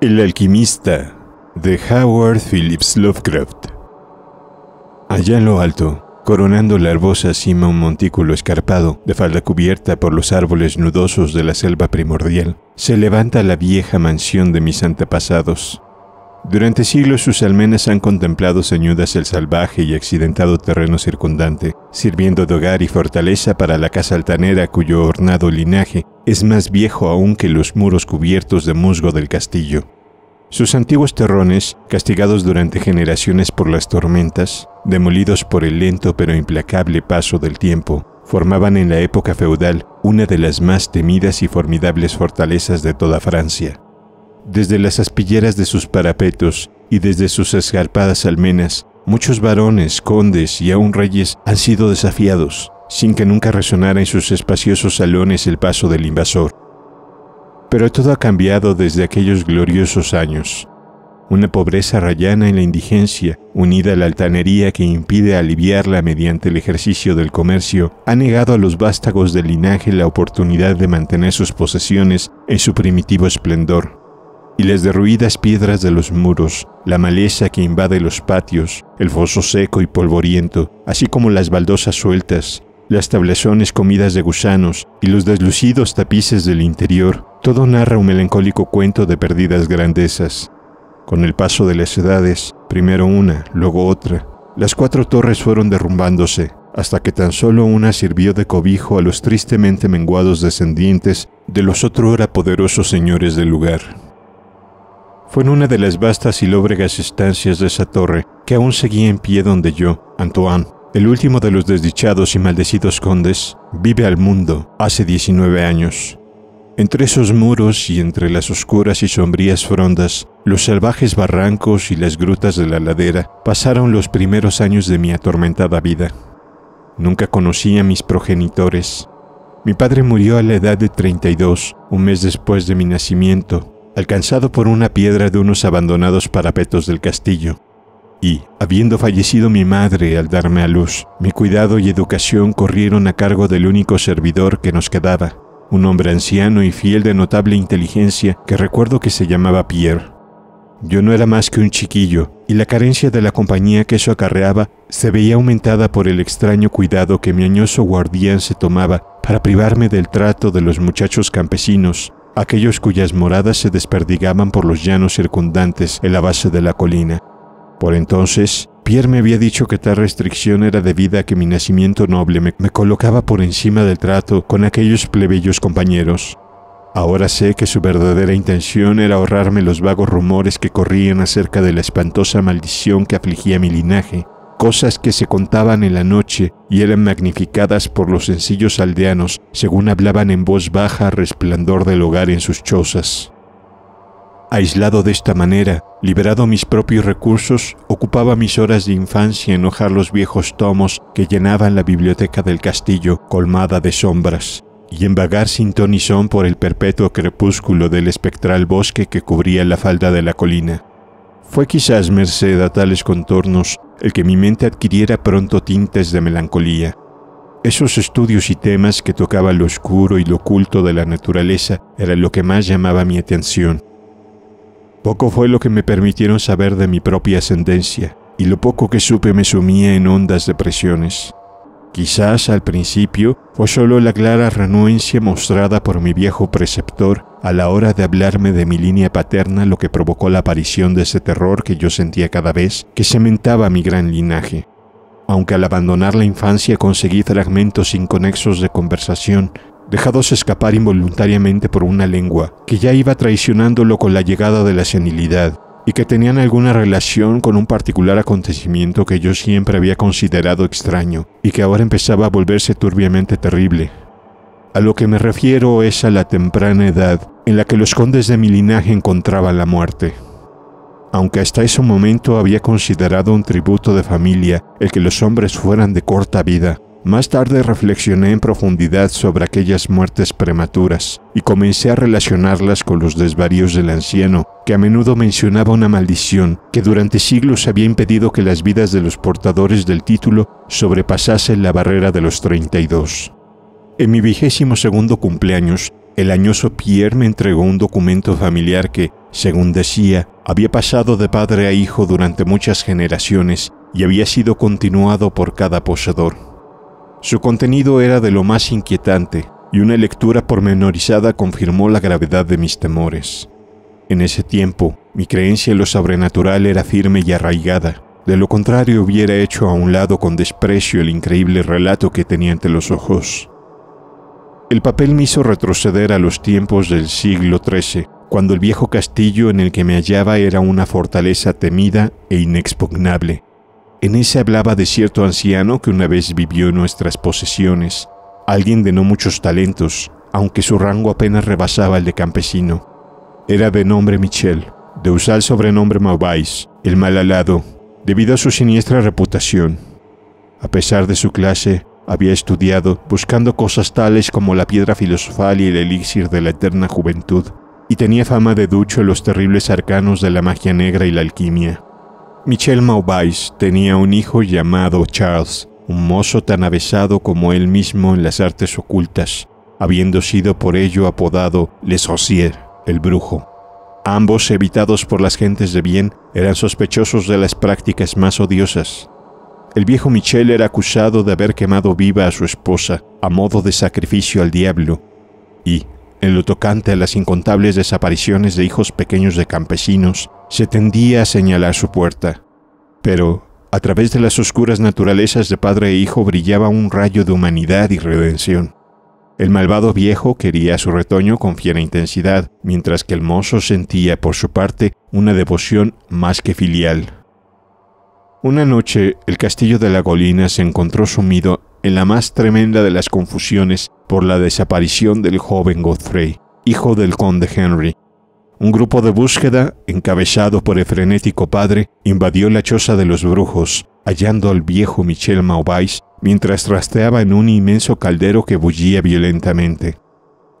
El alquimista de Howard Phillips Lovecraft. Allá en lo alto, coronando la herbosa cima un montículo escarpado, de falda cubierta por los árboles nudosos de la selva primordial, se levanta la vieja mansión de mis antepasados, durante siglos sus almenas han contemplado ceñudas el salvaje y accidentado terreno circundante, sirviendo de hogar y fortaleza para la casa altanera cuyo ornado linaje es más viejo aún que los muros cubiertos de musgo del castillo. Sus antiguos terrones, castigados durante generaciones por las tormentas, demolidos por el lento pero implacable paso del tiempo, formaban en la época feudal una de las más temidas y formidables fortalezas de toda Francia. Desde las aspilleras de sus parapetos y desde sus escarpadas almenas, muchos varones, condes y aun reyes han sido desafiados, sin que nunca resonara en sus espaciosos salones el paso del invasor. Pero todo ha cambiado desde aquellos gloriosos años. Una pobreza rayana en la indigencia, unida a la altanería que impide aliviarla mediante el ejercicio del comercio, ha negado a los vástagos del linaje la oportunidad de mantener sus posesiones en su primitivo esplendor y las derruidas piedras de los muros, la maleza que invade los patios, el foso seco y polvoriento, así como las baldosas sueltas, las tablazones comidas de gusanos y los deslucidos tapices del interior, todo narra un melancólico cuento de perdidas grandezas. Con el paso de las edades, primero una, luego otra, las cuatro torres fueron derrumbándose, hasta que tan solo una sirvió de cobijo a los tristemente menguados descendientes de los otrora poderosos señores del lugar. Fue en una de las vastas y lóbregas estancias de esa torre que aún seguía en pie donde yo, Antoine, el último de los desdichados y maldecidos condes, vive al mundo hace 19 años. Entre esos muros y entre las oscuras y sombrías frondas, los salvajes barrancos y las grutas de la ladera pasaron los primeros años de mi atormentada vida. Nunca conocí a mis progenitores. Mi padre murió a la edad de 32, un mes después de mi nacimiento, alcanzado por una piedra de unos abandonados parapetos del castillo. Y, habiendo fallecido mi madre al darme a luz, mi cuidado y educación corrieron a cargo del único servidor que nos quedaba, un hombre anciano y fiel de notable inteligencia que recuerdo que se llamaba Pierre. Yo no era más que un chiquillo, y la carencia de la compañía que eso acarreaba se veía aumentada por el extraño cuidado que mi añoso guardián se tomaba para privarme del trato de los muchachos campesinos aquellos cuyas moradas se desperdigaban por los llanos circundantes en la base de la colina. Por entonces, Pierre me había dicho que tal restricción era debida a que mi nacimiento noble me, colocaba por encima del trato con aquellos plebeyos compañeros. Ahora sé que su verdadera intención era ahorrarme los vagos rumores que corrían acerca de la espantosa maldición que afligía mi linaje, cosas que se contaban en la noche y eran magnificadas por los sencillos aldeanos, según hablaban en voz baja resplandor del hogar en sus chozas. Aislado de esta manera, liberado mis propios recursos, ocupaba mis horas de infancia en hojar los viejos tomos que llenaban la biblioteca del castillo colmada de sombras, y en vagar sin ton son por el perpetuo crepúsculo del espectral bosque que cubría la falda de la colina. Fue quizás merced a tales contornos el que mi mente adquiriera pronto tintes de melancolía. Esos estudios y temas que tocaban lo oscuro y lo oculto de la naturaleza eran lo que más llamaba mi atención. Poco fue lo que me permitieron saber de mi propia ascendencia, y lo poco que supe me sumía en hondas depresiones. Quizás al principio fue solo la clara renuencia mostrada por mi viejo preceptor a la hora de hablarme de mi línea paterna lo que provocó la aparición de ese terror que yo sentía cada vez que cementaba mi gran linaje. Aunque al abandonar la infancia conseguí fragmentos inconexos de conversación, dejados escapar involuntariamente por una lengua que ya iba traicionándolo con la llegada de la senilidad, y que tenían alguna relación con un particular acontecimiento que yo siempre había considerado extraño y que ahora empezaba a volverse turbiamente terrible. A lo que me refiero es a la temprana edad en la que los condes de mi linaje encontraban la muerte. Aunque hasta ese momento había considerado un tributo de familia el que los hombres fueran de corta vida, más tarde reflexioné en profundidad sobre aquellas muertes prematuras y comencé a relacionarlas con los desvaríos del anciano, que a menudo mencionaba una maldición que durante siglos había impedido que las vidas de los portadores del título sobrepasasen la barrera de los 32. En mi vigésimo segundo cumpleaños, el añoso Pierre me entregó un documento familiar que, según decía, había pasado de padre a hijo durante muchas generaciones y había sido continuado por cada poseedor. Su contenido era de lo más inquietante, y una lectura pormenorizada confirmó la gravedad de mis temores. En ese tiempo, mi creencia en lo sobrenatural era firme y arraigada, de lo contrario hubiera hecho a un lado con desprecio el increíble relato que tenía ante los ojos. El papel me hizo retroceder a los tiempos del siglo XIII, cuando el viejo castillo en el que me hallaba era una fortaleza temida e inexpugnable, en ese hablaba de cierto anciano que una vez vivió en nuestras posesiones, alguien de no muchos talentos, aunque su rango apenas rebasaba el de campesino. Era de nombre Michel, de usar el sobrenombre Maubais, el mal alado, debido a su siniestra reputación. A pesar de su clase, había estudiado buscando cosas tales como la piedra filosofal y el elixir de la eterna juventud, y tenía fama de ducho en los terribles arcanos de la magia negra y la alquimia. Michel Mauvais tenía un hijo llamado Charles, un mozo tan avesado como él mismo en las artes ocultas, habiendo sido por ello apodado Le Sorcier, el brujo. Ambos, evitados por las gentes de bien, eran sospechosos de las prácticas más odiosas. El viejo Michel era acusado de haber quemado viva a su esposa a modo de sacrificio al diablo, y, en lo tocante a las incontables desapariciones de hijos pequeños de campesinos, se tendía a señalar su puerta, pero a través de las oscuras naturalezas de padre e hijo brillaba un rayo de humanidad y redención. El malvado viejo quería a su retoño con fiera intensidad, mientras que el mozo sentía, por su parte, una devoción más que filial. Una noche, el castillo de la Golina se encontró sumido en la más tremenda de las confusiones por la desaparición del joven Godfrey, hijo del conde Henry, un grupo de búsqueda, encabezado por el frenético padre, invadió la choza de los brujos, hallando al viejo Michel Mauvais, mientras rasteaba en un inmenso caldero que bullía violentamente.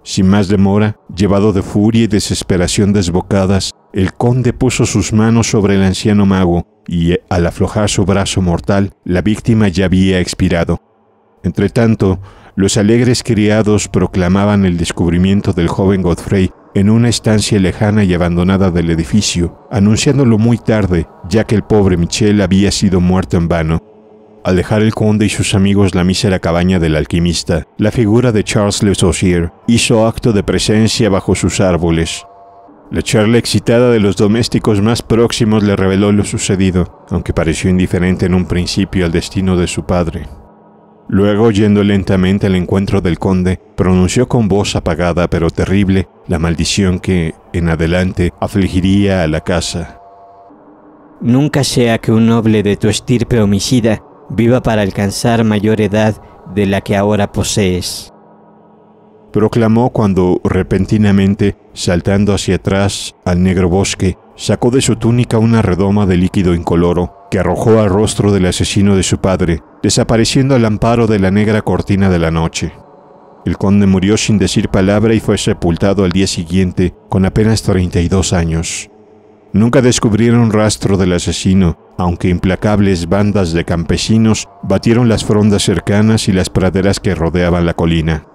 Sin más demora, llevado de furia y desesperación desbocadas, el conde puso sus manos sobre el anciano mago y, al aflojar su brazo mortal, la víctima ya había expirado. Entretanto, los alegres criados proclamaban el descubrimiento del joven Godfrey en una estancia lejana y abandonada del edificio, anunciándolo muy tarde, ya que el pobre Michel había sido muerto en vano. Al dejar el conde y sus amigos la mísera cabaña del alquimista, la figura de Charles Le Saussure hizo acto de presencia bajo sus árboles. La charla excitada de los domésticos más próximos le reveló lo sucedido, aunque pareció indiferente en un principio al destino de su padre. Luego, yendo lentamente al encuentro del conde, pronunció con voz apagada pero terrible la maldición que en adelante afligiría a la casa. Nunca sea que un noble de tu estirpe homicida viva para alcanzar mayor edad de la que ahora posees. Proclamó cuando repentinamente, saltando hacia atrás al negro bosque, sacó de su túnica una redoma de líquido incoloro que arrojó al rostro del asesino de su padre, desapareciendo al amparo de la negra cortina de la noche. El conde murió sin decir palabra y fue sepultado al día siguiente con apenas 32 años. Nunca descubrieron rastro del asesino, aunque implacables bandas de campesinos batieron las frondas cercanas y las praderas que rodeaban la colina.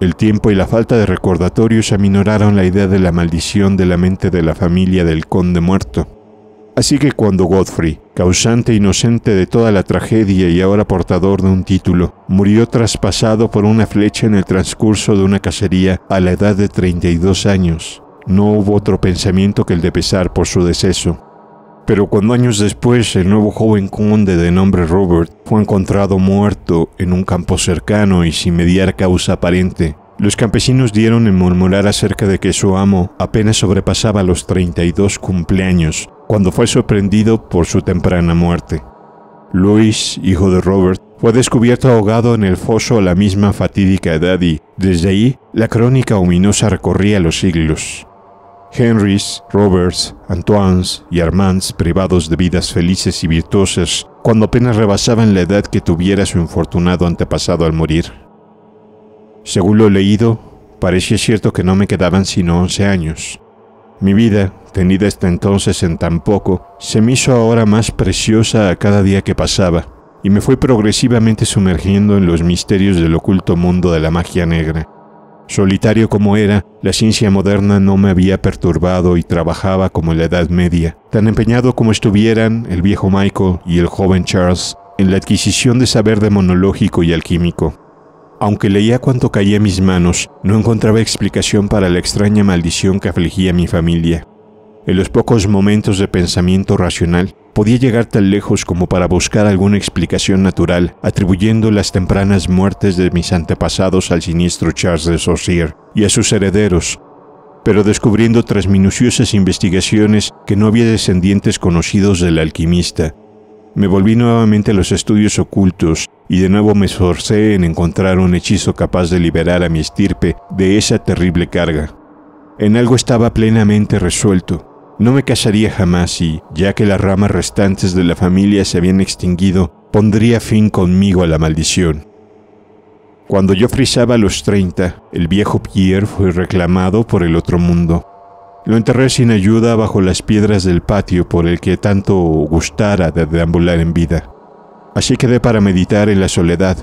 El tiempo y la falta de recordatorios aminoraron la idea de la maldición de la mente de la familia del conde muerto. Así que cuando Godfrey, causante inocente de toda la tragedia y ahora portador de un título, murió traspasado por una flecha en el transcurso de una cacería a la edad de 32 años, no hubo otro pensamiento que el de pesar por su deceso. Pero cuando años después el nuevo joven conde de nombre Robert fue encontrado muerto en un campo cercano y sin mediar causa aparente, los campesinos dieron en murmurar acerca de que su amo apenas sobrepasaba los 32 cumpleaños cuando fue sorprendido por su temprana muerte. Luis, hijo de Robert, fue descubierto ahogado en el foso a la misma fatídica edad y, desde ahí, la crónica ominosa recorría los siglos. Henrys, Roberts, Antoines y Armands, privados de vidas felices y virtuosas, cuando apenas rebasaban la edad que tuviera su infortunado antepasado al morir. Según lo leído, parecía cierto que no me quedaban sino once años, mi vida, tenida hasta entonces en tan poco, se me hizo ahora más preciosa a cada día que pasaba, y me fue progresivamente sumergiendo en los misterios del oculto mundo de la magia negra. Solitario como era, la ciencia moderna no me había perturbado y trabajaba como en la Edad Media, tan empeñado como estuvieran el viejo Michael y el joven Charles en la adquisición de saber demonológico y alquímico. Aunque leía cuanto caía en mis manos, no encontraba explicación para la extraña maldición que afligía mi familia. En los pocos momentos de pensamiento racional, podía llegar tan lejos como para buscar alguna explicación natural, atribuyendo las tempranas muertes de mis antepasados al siniestro Charles de Saussure y a sus herederos, pero descubriendo tras minuciosas investigaciones que no había descendientes conocidos del alquimista, me volví nuevamente a los estudios ocultos y de nuevo me esforcé en encontrar un hechizo capaz de liberar a mi estirpe de esa terrible carga. En algo estaba plenamente resuelto. No me casaría jamás y, ya que las ramas restantes de la familia se habían extinguido, pondría fin conmigo a la maldición. Cuando yo frisaba a los 30, el viejo Pierre fue reclamado por el otro mundo. Lo enterré sin ayuda bajo las piedras del patio por el que tanto gustara de deambular en vida. Así quedé para meditar en la soledad,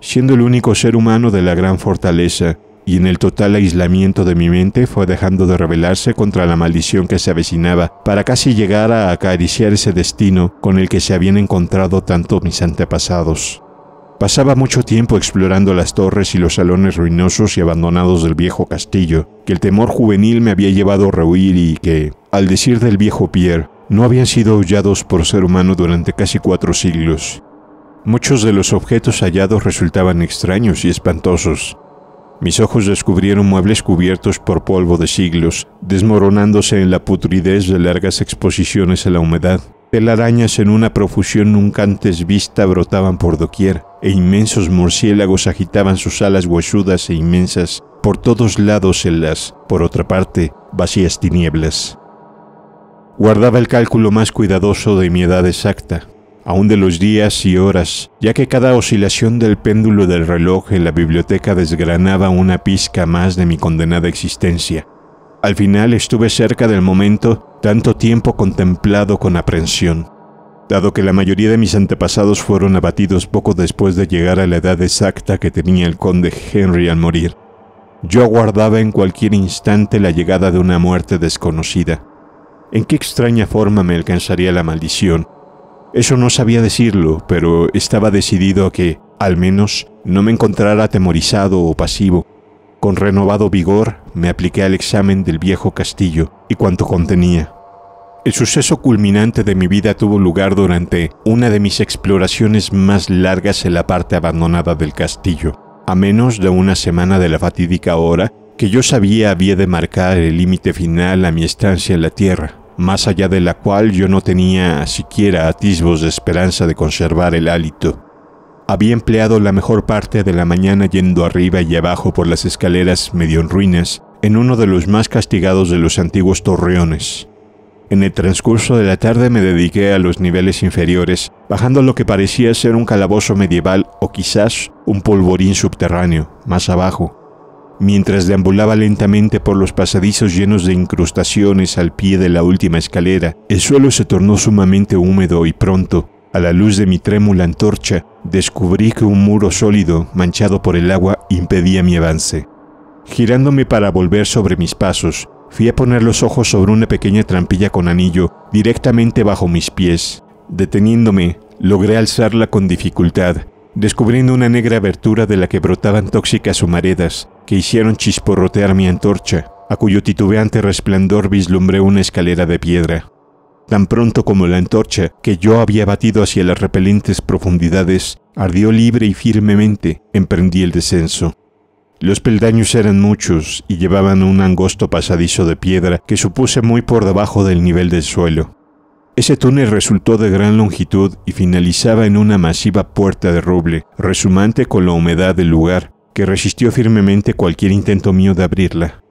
siendo el único ser humano de la gran fortaleza, y en el total aislamiento de mi mente fue dejando de rebelarse contra la maldición que se avecinaba para casi llegar a acariciar ese destino con el que se habían encontrado tanto mis antepasados. Pasaba mucho tiempo explorando las torres y los salones ruinosos y abandonados del viejo castillo, que el temor juvenil me había llevado a rehuir y que, al decir del viejo Pierre, no habían sido aullados por ser humano durante casi cuatro siglos. Muchos de los objetos hallados resultaban extraños y espantosos. Mis ojos descubrieron muebles cubiertos por polvo de siglos, desmoronándose en la putridez de largas exposiciones a la humedad Telarañas en una profusión nunca antes vista brotaban por doquier, e inmensos murciélagos agitaban sus alas huesudas e inmensas por todos lados en las, por otra parte, vacías tinieblas. Guardaba el cálculo más cuidadoso de mi edad exacta, aún de los días y horas, ya que cada oscilación del péndulo del reloj en la biblioteca desgranaba una pizca más de mi condenada existencia. Al final estuve cerca del momento tanto tiempo contemplado con aprensión, dado que la mayoría de mis antepasados fueron abatidos poco después de llegar a la edad exacta que tenía el conde Henry al morir. Yo aguardaba en cualquier instante la llegada de una muerte desconocida. ¿En qué extraña forma me alcanzaría la maldición? Eso no sabía decirlo, pero estaba decidido a que, al menos, no me encontrara atemorizado o pasivo. Con renovado vigor, me apliqué al examen del viejo castillo y cuanto contenía. El suceso culminante de mi vida tuvo lugar durante una de mis exploraciones más largas en la parte abandonada del castillo, a menos de una semana de la fatídica hora que yo sabía había de marcar el límite final a mi estancia en la Tierra, más allá de la cual yo no tenía siquiera atisbos de esperanza de conservar el hálito. Había empleado la mejor parte de la mañana yendo arriba y abajo por las escaleras medio en ruinas, en uno de los más castigados de los antiguos torreones. En el transcurso de la tarde me dediqué a los niveles inferiores, bajando lo que parecía ser un calabozo medieval o quizás un polvorín subterráneo, más abajo. Mientras deambulaba lentamente por los pasadizos llenos de incrustaciones al pie de la última escalera, el suelo se tornó sumamente húmedo y pronto a la luz de mi trémula antorcha, descubrí que un muro sólido, manchado por el agua, impedía mi avance. Girándome para volver sobre mis pasos, fui a poner los ojos sobre una pequeña trampilla con anillo directamente bajo mis pies. Deteniéndome, logré alzarla con dificultad, descubriendo una negra abertura de la que brotaban tóxicas humaredas que hicieron chisporrotear mi antorcha, a cuyo titubeante resplandor vislumbré una escalera de piedra. Tan pronto como la antorcha que yo había batido hacia las repelentes profundidades ardió libre y firmemente, emprendí el descenso. Los peldaños eran muchos y llevaban un angosto pasadizo de piedra que supuse muy por debajo del nivel del suelo. Ese túnel resultó de gran longitud y finalizaba en una masiva puerta de roble, resumante con la humedad del lugar, que resistió firmemente cualquier intento mío de abrirla.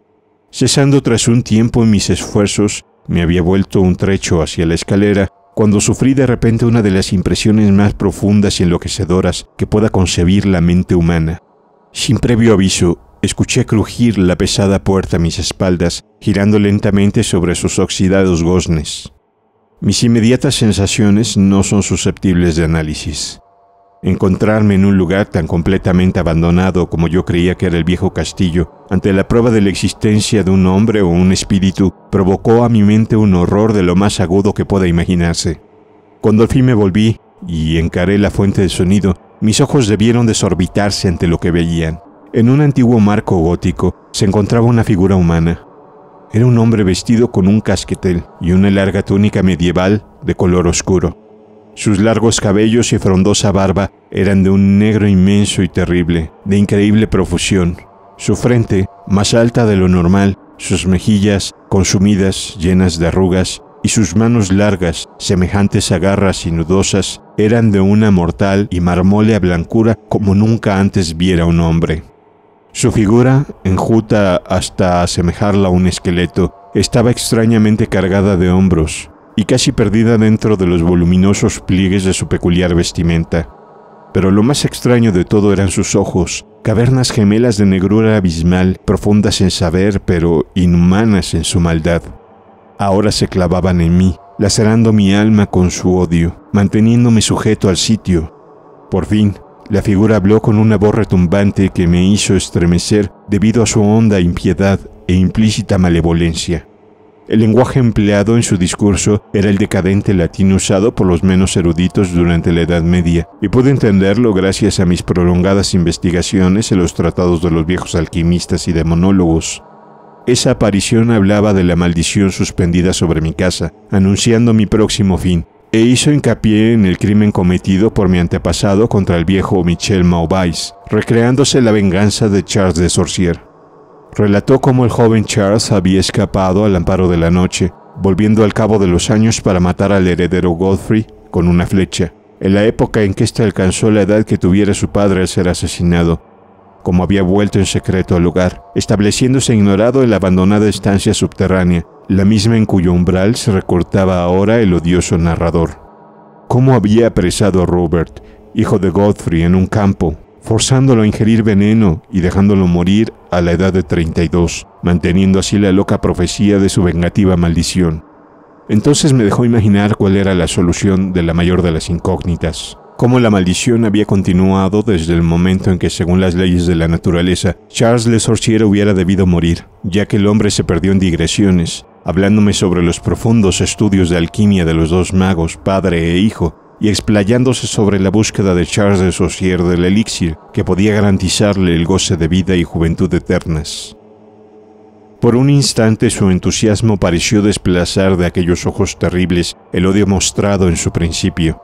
Cesando tras un tiempo en mis esfuerzos, me había vuelto un trecho hacia la escalera cuando sufrí de repente una de las impresiones más profundas y enloquecedoras que pueda concebir la mente humana. Sin previo aviso, escuché crujir la pesada puerta a mis espaldas, girando lentamente sobre sus oxidados goznes. Mis inmediatas sensaciones no son susceptibles de análisis. Encontrarme en un lugar tan completamente abandonado como yo creía que era el viejo castillo, ante la prueba de la existencia de un hombre o un espíritu, provocó a mi mente un horror de lo más agudo que pueda imaginarse. Cuando al fin me volví y encaré la fuente de sonido, mis ojos debieron desorbitarse ante lo que veían. En un antiguo marco gótico se encontraba una figura humana. Era un hombre vestido con un casquetel y una larga túnica medieval de color oscuro. Sus largos cabellos y frondosa barba eran de un negro inmenso y terrible, de increíble profusión. Su frente, más alta de lo normal, sus mejillas, consumidas, llenas de arrugas, y sus manos largas, semejantes a garras y nudosas, eran de una mortal y marmólea blancura como nunca antes viera un hombre. Su figura, enjuta hasta asemejarla a un esqueleto, estaba extrañamente cargada de hombros, y casi perdida dentro de los voluminosos pliegues de su peculiar vestimenta. Pero lo más extraño de todo eran sus ojos, cavernas gemelas de negrura abismal, profundas en saber, pero inhumanas en su maldad. Ahora se clavaban en mí, lacerando mi alma con su odio, manteniéndome sujeto al sitio. Por fin, la figura habló con una voz retumbante que me hizo estremecer debido a su honda impiedad e implícita malevolencia. El lenguaje empleado en su discurso era el decadente latín usado por los menos eruditos durante la Edad Media, y pude entenderlo gracias a mis prolongadas investigaciones en los tratados de los viejos alquimistas y demonólogos. Esa aparición hablaba de la maldición suspendida sobre mi casa, anunciando mi próximo fin, e hizo hincapié en el crimen cometido por mi antepasado contra el viejo Michel Maubais, recreándose la venganza de Charles de Sorcier. Relató cómo el joven Charles había escapado al amparo de la noche, volviendo al cabo de los años para matar al heredero Godfrey con una flecha, en la época en que éste alcanzó la edad que tuviera su padre al ser asesinado, como había vuelto en secreto al lugar, estableciéndose ignorado en la abandonada estancia subterránea, la misma en cuyo umbral se recortaba ahora el odioso narrador. Cómo había apresado a Robert, hijo de Godfrey, en un campo, forzándolo a ingerir veneno y dejándolo morir a la edad de 32, manteniendo así la loca profecía de su vengativa maldición. Entonces me dejó imaginar cuál era la solución de la mayor de las incógnitas, cómo la maldición había continuado desde el momento en que, según las leyes de la naturaleza, Charles Le Sorcier hubiera debido morir, ya que el hombre se perdió en digresiones, hablándome sobre los profundos estudios de alquimia de los dos magos, padre e hijo, y explayándose sobre la búsqueda de Charles de Saussure del elixir que podía garantizarle el goce de vida y juventud eternas. Por un instante su entusiasmo pareció desplazar de aquellos ojos terribles el odio mostrado en su principio,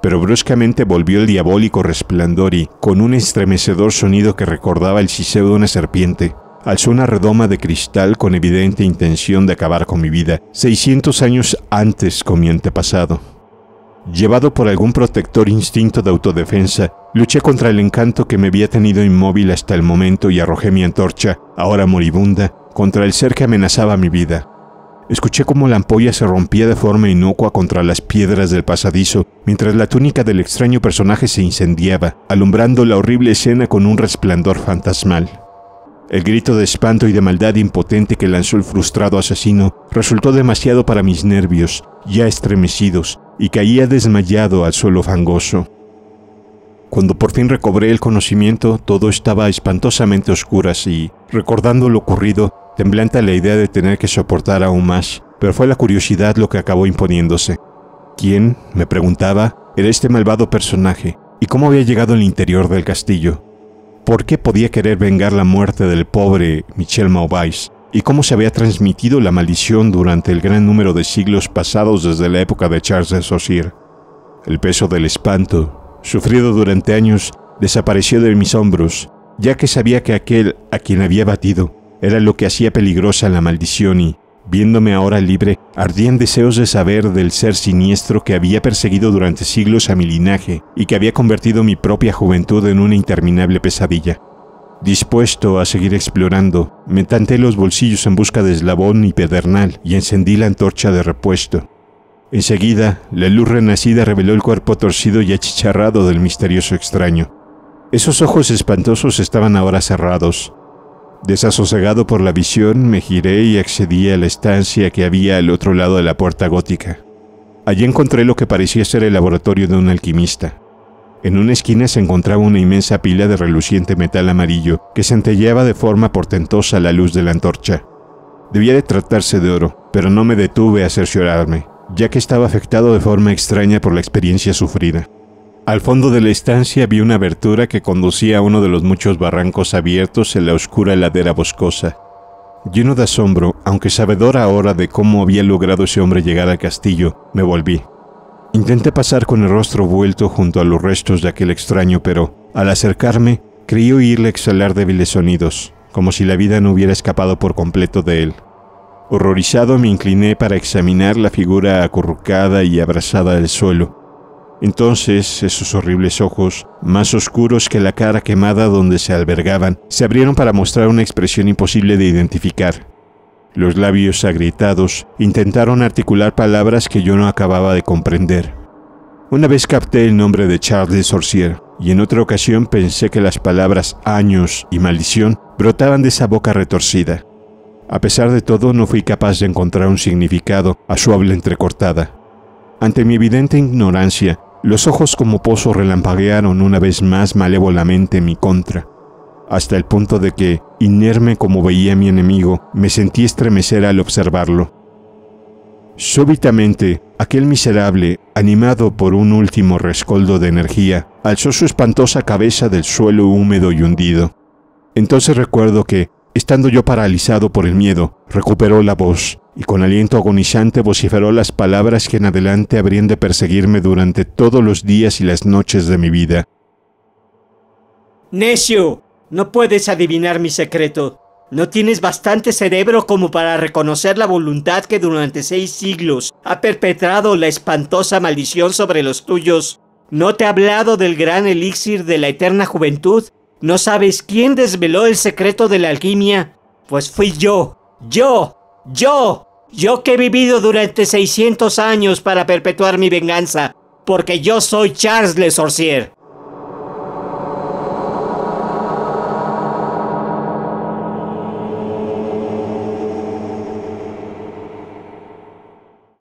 pero bruscamente volvió el diabólico resplandor y, con un estremecedor sonido que recordaba el siseo de una serpiente, alzó una redoma de cristal con evidente intención de acabar con mi vida, 600 años antes con mi antepasado. Llevado por algún protector instinto de autodefensa, luché contra el encanto que me había tenido inmóvil hasta el momento y arrojé mi antorcha, ahora moribunda, contra el ser que amenazaba mi vida. Escuché cómo la ampolla se rompía de forma inocua contra las piedras del pasadizo, mientras la túnica del extraño personaje se incendiaba, alumbrando la horrible escena con un resplandor fantasmal. El grito de espanto y de maldad impotente que lanzó el frustrado asesino resultó demasiado para mis nervios, ya estremecidos, y caía desmayado al suelo fangoso. Cuando por fin recobré el conocimiento, todo estaba espantosamente oscuro oscuras y, recordando lo ocurrido, temblante la idea de tener que soportar aún más, pero fue la curiosidad lo que acabó imponiéndose. ¿Quién, me preguntaba, era este malvado personaje y cómo había llegado al interior del castillo? ¿Por qué podía querer vengar la muerte del pobre Michel Mauvais? y cómo se había transmitido la maldición durante el gran número de siglos pasados desde la época de Charles de Saussure. El peso del espanto, sufrido durante años, desapareció de mis hombros, ya que sabía que aquel a quien había batido era lo que hacía peligrosa la maldición y, viéndome ahora libre, ardían deseos de saber del ser siniestro que había perseguido durante siglos a mi linaje y que había convertido mi propia juventud en una interminable pesadilla. Dispuesto a seguir explorando, me tanté los bolsillos en busca de eslabón y pedernal y encendí la antorcha de repuesto. Enseguida, la luz renacida reveló el cuerpo torcido y achicharrado del misterioso extraño. Esos ojos espantosos estaban ahora cerrados. Desasosegado por la visión, me giré y accedí a la estancia que había al otro lado de la puerta gótica. Allí encontré lo que parecía ser el laboratorio de un alquimista. En una esquina se encontraba una inmensa pila de reluciente metal amarillo que centelleaba de forma portentosa la luz de la antorcha. Debía de tratarse de oro, pero no me detuve a cerciorarme, ya que estaba afectado de forma extraña por la experiencia sufrida. Al fondo de la estancia vi una abertura que conducía a uno de los muchos barrancos abiertos en la oscura ladera boscosa. Lleno de asombro, aunque sabedor ahora de cómo había logrado ese hombre llegar al castillo, me volví. Intenté pasar con el rostro vuelto junto a los restos de aquel extraño, pero al acercarme, creí oírle exhalar débiles sonidos, como si la vida no hubiera escapado por completo de él. Horrorizado me incliné para examinar la figura acurrucada y abrazada del suelo. Entonces esos horribles ojos, más oscuros que la cara quemada donde se albergaban, se abrieron para mostrar una expresión imposible de identificar. Los labios agrietados intentaron articular palabras que yo no acababa de comprender. Una vez capté el nombre de Charles Sorcier y en otra ocasión pensé que las palabras años y maldición brotaban de esa boca retorcida. A pesar de todo, no fui capaz de encontrar un significado a su habla entrecortada. Ante mi evidente ignorancia, los ojos como pozo relampaguearon una vez más malévolamente en mi contra hasta el punto de que, inerme como veía mi enemigo, me sentí estremecer al observarlo. Súbitamente, aquel miserable, animado por un último rescoldo de energía, alzó su espantosa cabeza del suelo húmedo y hundido. Entonces recuerdo que, estando yo paralizado por el miedo, recuperó la voz y con aliento agonizante vociferó las palabras que en adelante habrían de perseguirme durante todos los días y las noches de mi vida. Necio, no puedes adivinar mi secreto. No tienes bastante cerebro como para reconocer la voluntad que durante seis siglos ha perpetrado la espantosa maldición sobre los tuyos. No te he hablado del gran elixir de la eterna juventud. No sabes quién desveló el secreto de la alquimia. Pues fui yo, yo, yo, yo que he vivido durante 600 años para perpetuar mi venganza, porque yo soy Charles Le Sorcier.